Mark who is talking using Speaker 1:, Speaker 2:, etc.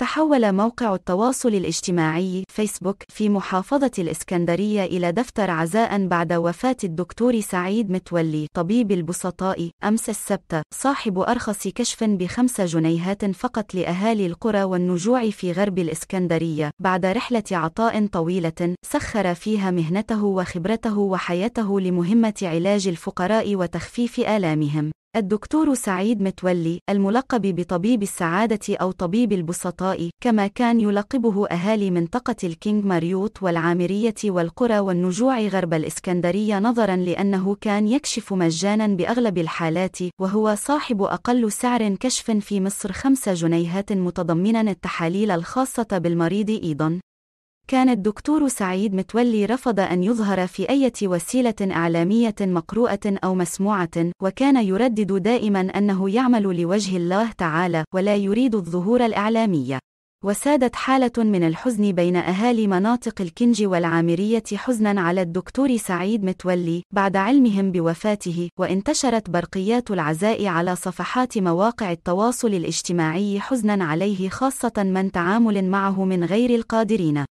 Speaker 1: تحول موقع التواصل الاجتماعي فيسبوك في محافظة الإسكندرية إلى دفتر عزاء بعد وفاة الدكتور سعيد متولي طبيب البسطاء أمس السبت صاحب أرخص كشف بخمسة جنيهات فقط لأهالي القرى والنجوع في غرب الإسكندرية بعد رحلة عطاء طويلة سخر فيها مهنته وخبرته وحياته لمهمة علاج الفقراء وتخفيف آلامهم الدكتور سعيد متولي الملقب بطبيب السعادة أو طبيب البسطاء كما كان يلقبه أهالي منطقة الكينج ماريوت والعامرية والقرى والنجوع غرب الإسكندرية نظرا لأنه كان يكشف مجانا بأغلب الحالات وهو صاحب أقل سعر كشف في مصر خمس جنيهات متضمنا التحاليل الخاصة بالمريض أيضا كان الدكتور سعيد متولي رفض أن يظهر في أي وسيلة إعلامية مقروءة أو مسموعة، وكان يردد دائما أنه يعمل لوجه الله تعالى ولا يريد الظهور الإعلامي. وسادت حالة من الحزن بين أهالي مناطق الكنج والعامرية حزنا على الدكتور سعيد متولي بعد علمهم بوفاته وانتشرت برقيات العزاء على صفحات مواقع التواصل الاجتماعي حزنا عليه خاصة من تعامل معه من غير القادرين